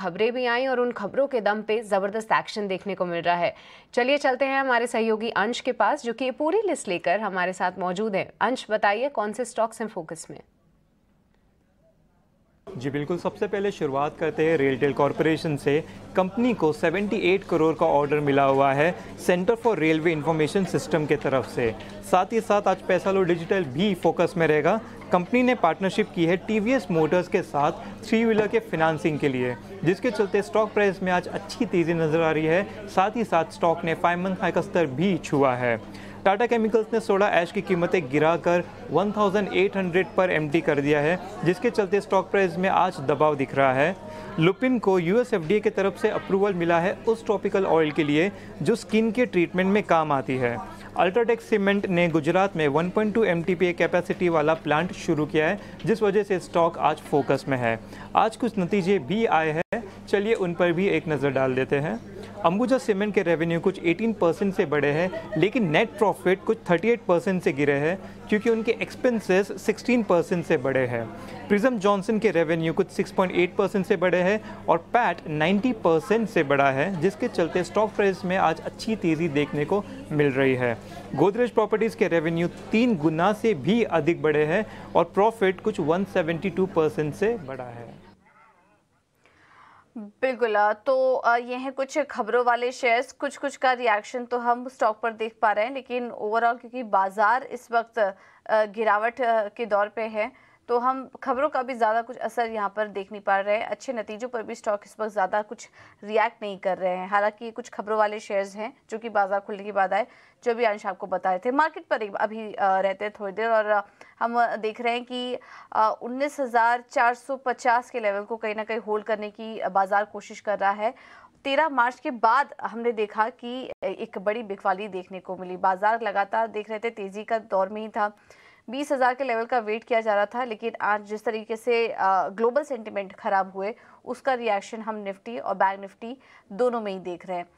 खबरें भी आई और उन खबरों के दम पे ज़बरदस्त एक्शन देखने को मिल रहा है चलिए चलते हैं हमारे सहयोगी अंश के पास जो कि पूरी लिस्ट लेकर हमारे साथ मौजूद है अंश बताइए कौन से स्टॉक्स हैं फोकस में जी बिल्कुल सबसे पहले शुरुआत करते हैं रेलटेल कॉरपोरेशन से कंपनी को 78 करोड़ का ऑर्डर मिला हुआ है centre for railway information system के तरफ से साथ ही साथ आज पैसा लो डिजिटल भी फोकस में रहेगा कंपनी ने पार्टनरशिप की है टीवीएस मोटर्स के साथ थ्री व्हीलर के फिनांसिंग के लिए जिसके चलते स्टॉक प्राइस में आज अच्छी तेज़ी नज़र आ रही है साथ ही साथ स्टॉक ने फाइव मंथ हाई का स्तर भी छुआ है टाटा केमिकल्स ने सोडा ऐश की कीमतें गिराकर 1800 पर एम कर दिया है जिसके चलते स्टॉक प्राइस में आज दबाव दिख रहा है लुपिन को यू एस की तरफ से अप्रूवल मिला है उस ट्रॉपिकल ऑयल के लिए जो स्किन के ट्रीटमेंट में काम आती है अल्ट्राटेक सीमेंट ने गुजरात में 1.2 पॉइंट कैपेसिटी वाला प्लांट शुरू किया है जिस वजह से स्टॉक आज फोकस में है आज कुछ नतीजे भी आए हैं चलिए उन पर भी एक नज़र डाल देते हैं अंबुजा सीमेंट के रेवेन्यू कुछ 18 परसेंट से बढ़े हैं लेकिन नेट प्रॉफिट कुछ 38 परसेंट से गिरे हैं क्योंकि उनके एक्सपेंसेस 16 परसेंट से बढ़े हैं प्रिज्म जॉनसन के रेवेन्यू कुछ 6.8 परसेंट से बढ़े हैं और पैट 90 परसेंट से बढ़ा है जिसके चलते स्टॉक प्राइस में आज अच्छी तेज़ी देखने को मिल रही है गोदरेज प्रॉपर्टीज़ के रेवेन्यू तीन गुना से भी अधिक बढ़े हैं और प्रॉफिट कुछ वन परसेंट से बढ़ा है बिल्कुल तो ये हैं कुछ खबरों वाले शेयर्स कुछ कुछ का रिएक्शन तो हम स्टॉक पर देख पा रहे हैं लेकिन ओवरऑल क्योंकि बाजार इस वक्त गिरावट के दौर पे है तो हम खबरों का भी ज़्यादा कुछ असर यहाँ पर देख नहीं पा रहे हैं अच्छे नतीजों पर भी स्टॉक इस वक्त ज़्यादा कुछ रिएक्ट नहीं कर रहे हैं हालांकि कुछ खबरों वाले शेयर्स हैं जो कि बाजार खुलने के बाद आए जो भी अंश आपको बता रहे थे मार्केट पर अभी रहते हैं थोड़ी देर और हम देख रहे हैं कि उन्नीस के लेवल को कहीं ना कहीं होल्ड करने की बाजार कोशिश कर रहा है तेरह मार्च के बाद हमने देखा कि एक बड़ी बिकवाली देखने को मिली बाजार लगातार देख रहे थे तेजी का दौर में ही था बीस हज़ार के लेवल का वेट किया जा रहा था लेकिन आज जिस तरीके से ग्लोबल सेंटिमेंट खराब हुए उसका रिएक्शन हम निफ्टी और बैंक निफ्टी दोनों में ही देख रहे हैं